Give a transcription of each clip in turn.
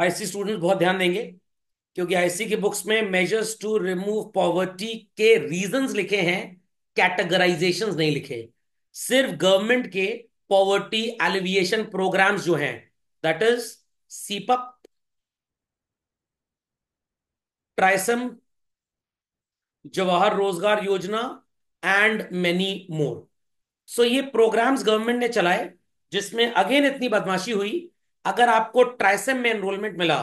IC students बहुत ध्यान देंगे क्योंकि आईसी के बुक्स में मेजर्स टू रिमूव पॉवर्टी के रीजंस लिखे हैं कैटेगराइजेशंस नहीं लिखे सिर्फ गवर्नमेंट के पॉवर्टी एलिविएशन प्रोग्राम्स जो हैं दैट इज सीपअप TRYSEM Jawahar Rozgar Yojana and many more सो ये प्रोग्राम्स गवर्नमेंट ने चलाए जिसमें अगेन इतनी बदमाशी हुई अगर आपको ट्राइसेम में एनरोलमेंट मिला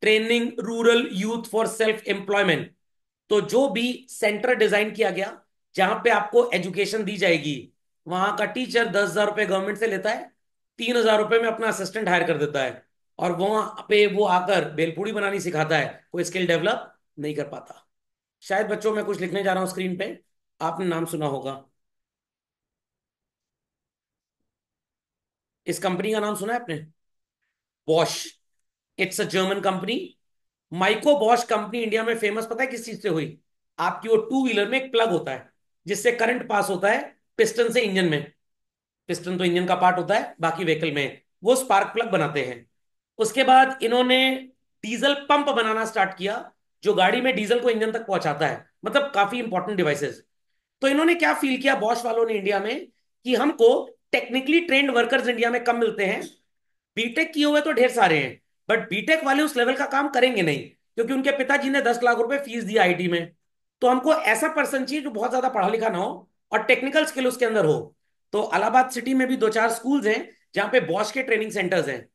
training rural youth for self employment तो जो भी सेंटर डिजाइन किया गया जहां पे आपको एजुकेशन दी जाएगी वहां का टीचर दस हजार रुपए गवर्नमेंट से लेता है तीन हजार रुपए में अपना असिस्टेंट हायर कर देता है और वहां पे वो आकर बेलपूड़ी बनानी सिखाता है कोई स्किल डेवलप नहीं कर पाता शायद बच्चों में कुछ लिखने जा रहा हूं स्क्रीन पे आपने नाम सुना होगा इस कंपनी का नाम सुना है आपने Bosch it's a German company Mico Bosch company India में फेमस पता है किस चीज से हुई आपकी वो टू व्हीलर में एक प्लग होता है जिससे करंट पास होता है पिस्टन से इंजन में पिस्टन तो इंजन का पार्ट होता है बाकी व्हीकल में वो स्पार्क प्लग बनाते हैं उसके बाद इन्होंने डीजल पंप बनाना स्टार्ट किया जो गाड़ी में डीजल को इंजन तक पहुंचाता है मतलब काफी इंपॉर्टेंट डिवाइसेस तो इन्होंने क्या फील किया बॉश वालों ने इंडिया में कि हमको टेक्निकली ट्रेंड वर्कर्स इंडिया में कम मिलते हैं बीटेक किए हुए तो ढेर सारे हैं बट बीटेक वाले उस लेवल का काम करेंगे नहीं क्योंकि उनके पिताजी ने दस लाख रुपए फीस दिया आईटी में तो हमको ऐसा पर्सन चाहिए जो बहुत ज्यादा पढ़ा लिखा ना हो और टेक्निकल स्किल उसके अंदर हो तो अलाहाबाद सिटी में भी दो चार स्कूल हैं जहां पे बॉश के ट्रेनिंग सेंटर्स हैं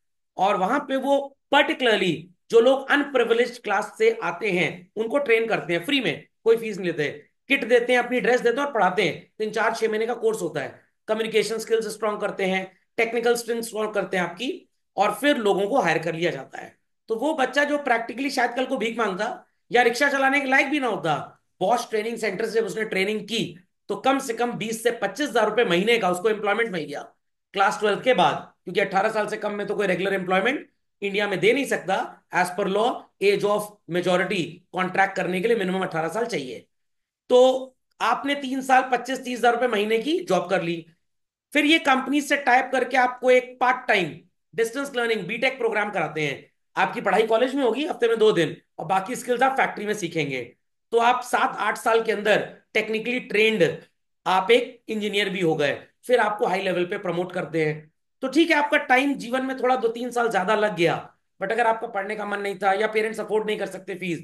और वहां पे वो पर्टिकुलरली जो लोग अनप्रिविलेज क्लास से आते हैं उनको ट्रेन करते हैं फ्री में कोई फीस नहीं लेते किट देते हैं अपनी ड्रेस देते हैं और पढ़ाते हैं तीन तो चार छह महीने का कोर्स होता है कम्युनिकेशन स्किल्स स्ट्रॉन्ग करते हैं टेक्निकल स्ट्रेंथ स्ट्रॉन्ग करते हैं आपकी और फिर लोगों को हायर कर लिया जाता है तो वो बच्चा जो प्रैक्टिकली शायद कल को भीख मांगता या रिक्शा चलाने के लायक भी ना होता बॉस ट्रेनिंग सेंटर से उसने ट्रेनिंग की तो कम से कम बीस से पच्चीस हजार रुपए महीने का उसको एम्प्लॉयमेंट मिल गया क्लास ट्वेल्थ के बाद क्योंकि अट्ठारह साल से कम में तो कोई रेगुलर एम्प्लॉयमेंट इंडिया में दे नहीं सकता as per law age of majority contract करने के लिए मिनिमम अठारह साल चाहिए तो आपने तीन साल पच्चीस तीस हजार रुपए महीने की जॉब कर ली फिर ये कंपनी से टाइप करके आपको एक part time distance learning BTech programme कराते हैं आपकी पढ़ाई कॉलेज में होगी हफ्ते में दो दिन और बाकी स्किल्स आप फैक्ट्री में सीखेंगे तो आप सात आठ साल के अंदर टेक्निकली ट्रेंड आप एक इंजीनियर भी हो गए फिर आपको हाई लेवल पे प्रमोट करते हैं तो ठीक है आपका टाइम जीवन में थोड़ा दो तीन साल ज्यादा लग गया बट अगर आपका पढ़ने का मन नहीं था या पेरेंट्स अफोर्ड नहीं कर सकते फीस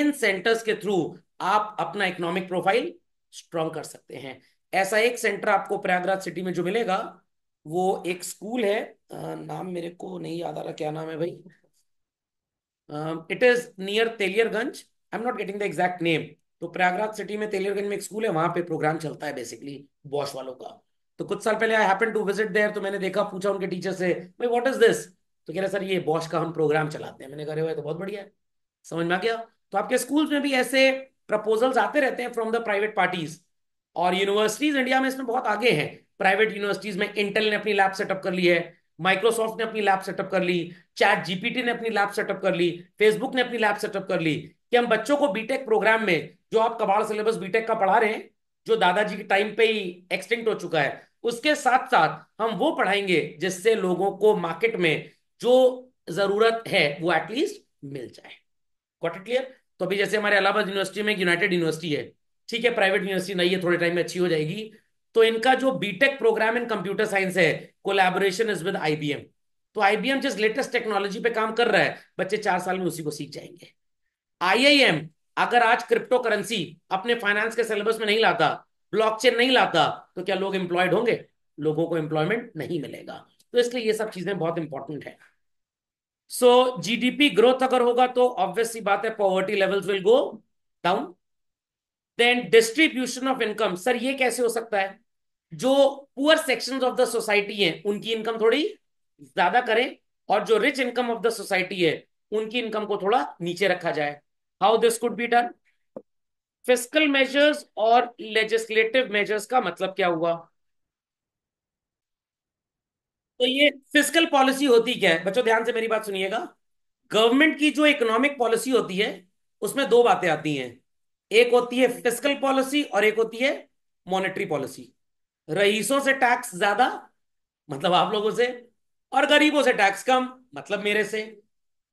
इन सेंटर्स के थ्रू आप अपना इकोनॉमिक प्रोफाइल स्ट्रॉन्ग कर सकते हैं ऐसा एक सेंटर आपको प्रयागराज सिटी में जो मिलेगा वो एक स्कूल है नाम मेरे को नहीं याद आ रहा क्या नाम है भाई it is near Teliarganj I am not getting the exact name तो प्रयागराज सिटी में तेलियरगंज में एक स्कूल है वहां पे प्रोग्राम चलता है बेसिकली बॉश वालों का तो कुछ साल पहले I happen to visit there तो मैंने देखा पूछा उनके टीचर से भाई व्हाट इज दिस तो कह रहे सर ये बॉश का हम प्रोग्राम चलाते हैं मैंने कहा हुआ तो बहुत बढ़िया है समझ में आ गया तो आपके स्कूल्स में भी ऐसे प्रपोजल्स आते रहते हैं फ्रॉम द प्राइवेट पार्टीज और यूनिवर्सिटीज इंडिया में इसमें बहुत आगे हैं प्राइवेट यूनिवर्सिटीज में इंटेल ने अपनी लैब सेटअप कर ली है माइक्रोसॉफ्ट ने अपनी लैब सेटअप कर ली चैट जीपीटी ने अपनी लैब सेटअप कर ली फेसबुक ने अपनी लैब सेटअप कर ली कि हम बच्चों को बीटेक प्रोग्राम में जो आप कबाड़ सिलेबस बीटेक का पढ़ा रहे हैं जो दादाजी के टाइम पे ही एक्सटेंट हो चुका है उसके साथ साथ हम वो पढ़ाएंगे जिससे लोगों को मार्केट में जो जरूरत है वो एटलीस्ट मिल जाए गॉट इट क्लियर तो अभी जैसे हमारे इलाहाबाद यूनिवर्सिटी में यूनाइटेड यूनिवर्सिटी है ठीक है प्राइवेट यूनिवर्सिटी नहीं है थोड़े टाइम में अच्छी हो जाएगी तो इनका जो BTech programme in computer science है कोलैबोरेशन इज विद आईबीएम तो आईबीएम जिस लेटेस्ट टेक्नोलॉजी पे काम कर रहा है बच्चे चार साल में उसी को सीख जाएंगे आईआईएम अगर आज क्रिप्टो करेंसी अपने फाइनेंस के सिलेबस में नहीं लाता ब्लॉकचेन नहीं लाता तो क्या लोग एम्प्लॉयड होंगे लोगों को एम्प्लॉयमेंट नहीं मिलेगा तो इसलिए ये सब चीजें बहुत इंपॉर्टेंट है सो जीडीपी ग्रोथ अगर होगा तो ऑब्वियसली बात है poverty levels will go down then distribution of income sir ये कैसे हो सकता है जो poor section of the society है उनकी इनकम थोड़ी ज्यादा करें और जो rich income of the society है उनकी इनकम को थोड़ा नीचे रखा जाए how this could be done physical measures और लेजिस्लेटिव मेजर्स का मतलब क्या हुआ तो ये फिजिकल पॉलिसी होती क्या है बच्चों ध्यान से मेरी बात सुनिएगा गवर्नमेंट की जो इकोनॉमिक पॉलिसी होती है उसमें दो बातें आती हैं एक होती है फिजिकल पॉलिसी और एक होती है मॉनेटरी पॉलिसी रईसों से टैक्स ज्यादा मतलब आप लोगों से और गरीबों से टैक्स कम मतलब मेरे से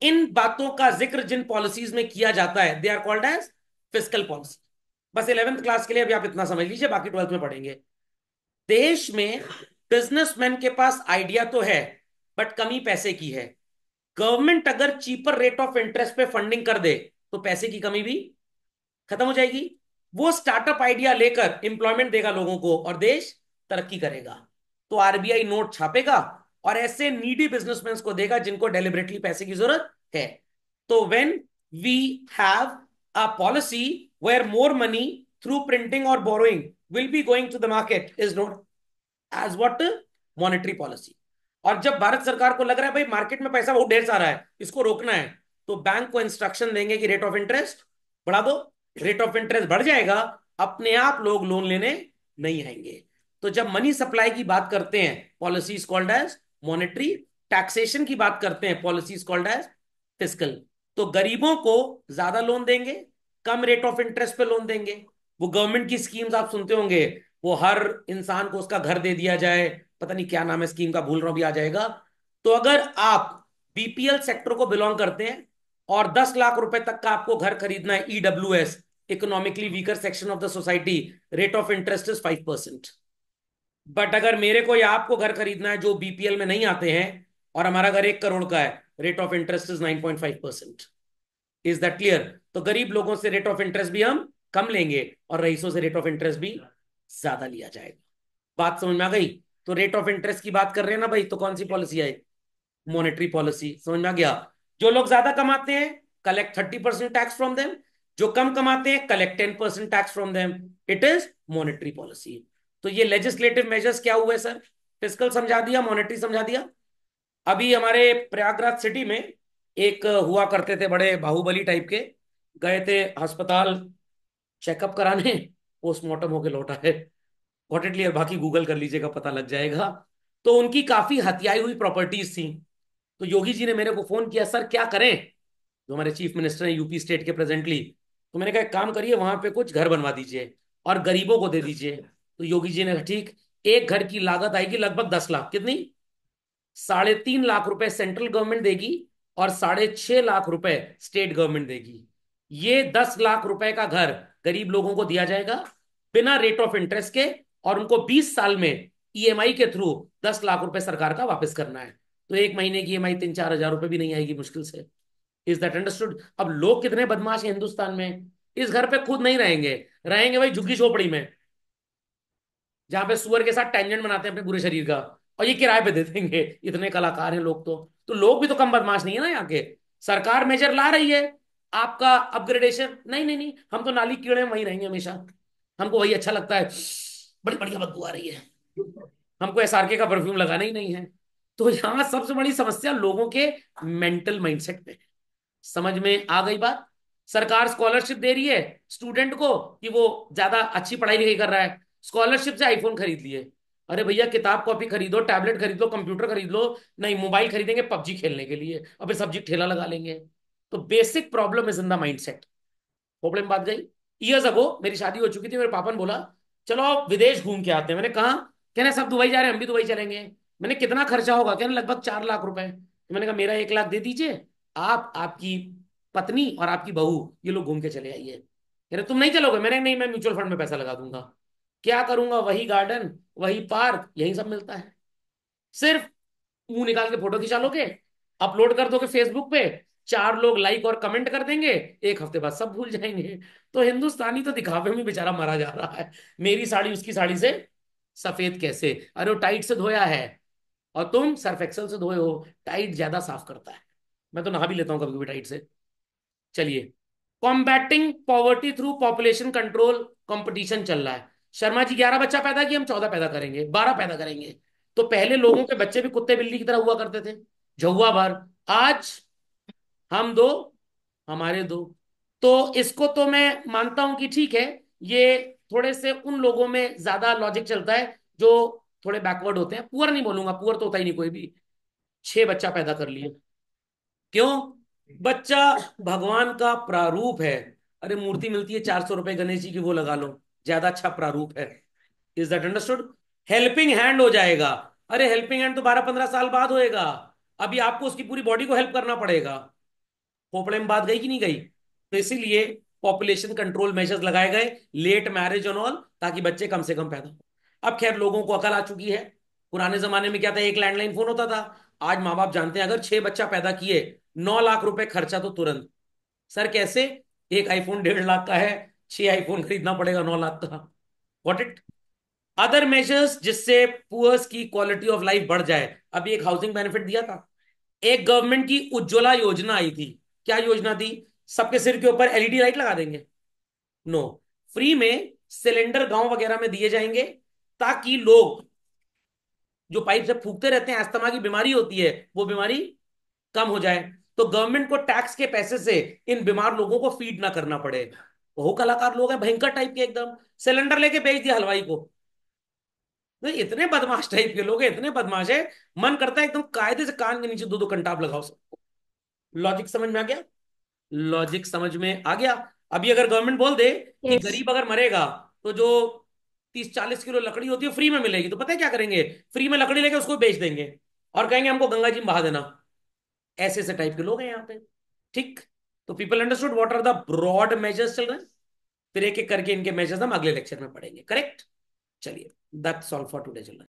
इन बातों का जिक्र जिन पॉलिसीज में किया जाता है they are called as physical policy बस इलेवेंथ क्लास के लिए अभी आप इतना समझ लीजिए बाकी ट्वेल्थ में पढ़ेंगे देश में बिजनेसमैन के पास आइडिया तो है बट कमी पैसे की है गवर्नमेंट अगर चीपर रेट ऑफ इंटरेस्ट पे फंडिंग कर दे तो पैसे की कमी भी खत्म हो जाएगी वो स्टार्टअप आइडिया लेकर एम्प्लॉयमेंट देगा लोगों को और देश तरक्की करेगा तो आरबीआई नोट छापेगा और ऐसे नीडी बिजनेसमैन को देगा जिनको डेलिबरेटली पैसे की जरूरत है तो when we have a policy where more money through printing और borrowing will be going to the market is note as what monetary policy और जब भारत सरकार को लग रहा है भाई मार्केट में पैसा बहुत ढेर सारा है इसको रोकना है तो बैंक को इंस्ट्रक्शन देंगे कि रेट ऑफ इंटरेस्ट बढ़ा दो रेट ऑफ इंटरेस्ट बढ़ जाएगा अपने आप लोग लोन लेने नहीं आएंगे तो जब मनी सप्लाई की बात करते हैं policy called as monetary taxation की बात करते हैं पॉलिसी कॉल्ड एज फिस्कल तो गरीबों को ज्यादा लोन देंगे कम रेट ऑफ इंटरेस्ट पे लोन देंगे वो गवर्नमेंट की स्कीम्स आप सुनते होंगे वो हर इंसान को उसका घर दे दिया जाए पता नहीं क्या नाम है स्कीम का भूल रहा भी आ जाएगा तो अगर आप बीपीएल सेक्टर को बिलोंग करते हैं और 10 लाख रुपए तक का आपको घर खरीदना है E W e S economically weaker section of the society rate of interest is five percent but अगर मेरे को या आपको घर खरीदना है जो बीपीएल में नहीं आते हैं और हमारा घर एक करोड़ का है rate of interest is nine point five percent is that clear तो गरीब लोगों से रेट ऑफ इंटरेस्ट भी हम कम लेंगे और रईसों से रेट ऑफ इंटरेस्ट भी ज्यादा लिया जाएगा बात समझ में आ गई तो रेट ऑफ इंटरेस्ट की बात कर रहे हैं ना भाई तो कौन सी पॉलिसी आई मॉनेटरी पॉलिसी समझ में आ गया जो लोग ज्यादा कमाते हैं collect thirty percent tax from them जो कम कमाते हैं collect ten percent tax from them it is monetary policy तो ये लेजिस्लेटिव मेजर्स क्या हुए सर फिजिकल समझा दिया मॉनेटरी समझा दिया अभी हमारे प्रयागराज सिटी में एक हुआ करते थे बड़े बाहुबली टाइप के गए थे अस्पताल चेकअप कराने पोस्टमार्टम होके लौटा है वॉट इट लियर बाकी गूगल कर लीजिएगा पता लग जाएगा तो उनकी काफी हत्याई हुई प्रॉपर्टीज थी तो योगी जी ने मेरे को फोन किया सर क्या करें जो हमारे चीफ मिनिस्टर हैं यूपी स्टेट के प्रेजेंटली तो मैंने कहा एक काम करिए वहां पे कुछ घर बनवा दीजिए और गरीबों को दे दीजिए तो योगी जी ने कहा ठीक एक घर की लागत आएगी लगभग दस लाख कितनी साढ़े तीन लाख रुपए सेंट्रल गवर्नमेंट देगी और साढ़े छह लाख रुपए स्टेट गवर्नमेंट देगी ये दस लाख रुपए का घर गरीब लोगों को दिया जाएगा बिना रेट ऑफ इंटरेस्ट के और उनको बीस साल में ईएमआई e के थ्रू दस लाख रुपए सरकार का वापस करना है तो एक महीने की ई एम आई तीन चार हजार रुपए भी नहीं आएगी मुश्किल से इज दैट अंडरस्टूड अब लोग कितने बदमाश हैं हिंदुस्तान में इस घर पे खुद नहीं रहेंगे रहेंगे भाई झुग्गी झोपड़ी में जहां पे सुअर के साथ टेंजेंट बनाते हैं अपने पूरे शरीर का और ये किराए पे दे देंगे इतने कलाकार हैं लोग तो तो लोग भी तो कम बदमाश नहीं है ना यहाँ के सरकार मेजर ला रही है आपका अपग्रेडेशन नहीं नहीं नहीं हम तो नाली कीड़े वही रहेंगे हमेशा हमको वही अच्छा लगता है बड़ी बढ़िया बदबू आ रही है हमको एस का परफ्यूम लगाना ही नहीं है तो यहाँ सबसे बड़ी समस्या लोगों के मेंटल माइंडसेट में है समझ में आ गई बात सरकार स्कॉलरशिप दे रही है स्टूडेंट को कि वो ज्यादा अच्छी पढ़ाई लिखाई कर रहा है स्कॉलरशिप से आईफोन खरीद लिए अरे भैया किताब कॉपी खरीदो टैबलेट खरीद लो कंप्यूटर खरीद लो नहीं मोबाइल खरीदेंगे पबजी खेलने के लिए अब सब्जी ठेला लगा लेंगे तो basic problem is in the mind set problem बात गई ईयर्स अगो मेरी शादी हो चुकी थी मेरे पापा ने बोला चलो आप विदेश घूम के आते हैं मैंने कहा कहना सब दुबई जा रहे हैं हम भी दुबई चलेंगे मैंने कितना खर्चा होगा कहना लगभग चार लाख रुपए मैंने कहा मेरा एक लाख दे दीजिए आप आपकी पत्नी और आपकी बहू ये लोग घूम के चले आइए कह रहे तुम नहीं चलोगे मैंने नहीं मैं म्यूचुअल फंड में पैसा लगा दूंगा क्या करूंगा वही गार्डन वही पार्क यही सब मिलता है सिर्फ मुंह निकाल के फोटो खिंचा लोगे अपलोड कर दोगे फेसबुक पे चार लोग लाइक और कमेंट कर देंगे एक हफ्ते बाद सब भूल जाएंगे तो हिंदुस्तानी तो दिखावे में बेचारा मारा जा रहा है मेरी साड़ी उसकी साड़ी से सफेद कैसे अरे वो टाइट से धोया है और तुम सर्फ एक्सल से धोए हो टाइट ज्यादा साफ करता है मैं तो नहा भी लेता हूं कभी कभी टाइट से चलिए combating poverty through population control competition चल रहा है शर्मा जी ग्यारह बच्चा पैदा किया हम चौदह पैदा करेंगे बारह पैदा करेंगे तो पहले लोगों के बच्चे भी कुत्ते बिल्ली की तरह हुआ करते थे झुआ भर आज हम दो हमारे दो तो इसको तो मैं मानता हूं कि ठीक है ये थोड़े से उन लोगों में ज्यादा लॉजिक चलता है जो थोड़े बैकवर्ड होते हैं पुअर नहीं बोलूंगा पुअर तो होता ही नहीं कोई भी छह बच्चा पैदा कर लिए क्यों बच्चा भगवान का प्रारूप है अरे मूर्ति मिलती है चार सौ रुपए गणेश जी की वो लगा लो ज्यादा अच्छा प्रारूप है is that understood helping hand हो जाएगा अरे हेल्पिंग हैंड तो बारह पंद्रह साल बाद होएगा अभी आपको उसकी पूरी बॉडी को हेल्प करना पड़ेगा खोपड़े में बात गई कि नहीं गई तो इसीलिए पॉपुलेशन कंट्रोल मेजर्स लगाए गए लेट मैरिज ऑन ऑल ताकि बच्चे कम से कम पैदा हो अब खैर लोगों को अकल आ चुकी है पुराने जमाने में क्या था एक लैंडलाइन फोन होता था आज माँ बाप जानते हैं अगर छह बच्चा पैदा किए नौ लाख रुपए खर्चा तो तुरंत सर कैसे एक आईफोन डेढ़ लाख का है छह आईफोन खरीदना पड़ेगा नौ लाख का वॉट इट अदर मेजर्स जिससे पुअर्स की क्वालिटी ऑफ लाइफ बढ़ जाए अभी एक हाउसिंग बेनिफिट दिया था एक गवर्नमेंट की उज्ज्वला योजना आई थी क्या योजना थी सबके सिर के ऊपर एलईडी लाइट e लगा देंगे नो no. फ्री में सिलेंडर गांव वगैरह में दिए जाएंगे ताकि लोग जो पाइप से फूकते रहते हैं अस्थमा की बीमारी होती है वो बीमारी कम हो जाए तो गवर्नमेंट को टैक्स के पैसे से इन बीमार लोगों को फीड ना करना पड़े बहु कलाकार लोग हैं भयंकर टाइप के एकदम सिलेंडर लेके बेच दिया हलवाई को नहीं इतने बदमाश टाइप के लोग हैं इतने बदमाश है मन करता है एकदम कायदे से कान के नीचे दो दो कंटाप लगाओ सबको लॉजिक समझ में आ गया लॉजिक समझ में आ गया अभी अगर गवर्नमेंट बोल दे कि गरीब अगर मरेगा तो जो तीस चालीस किलो लकड़ी होती है फ्री में मिलेगी तो पता है क्या करेंगे फ्री में लकड़ी लेके उसको बेच देंगे और कहेंगे हमको गंगा जी में बहा देना ऐसे ऐसे टाइप के लोग हैं यहाँ पे ठीक तो people understood what are the broad measures चल रहे हैं फिर एक एक करके इनके मेजर्स हम अगले लेक्चर में पढ़ेंगे करेक्ट चलिए that solve for today children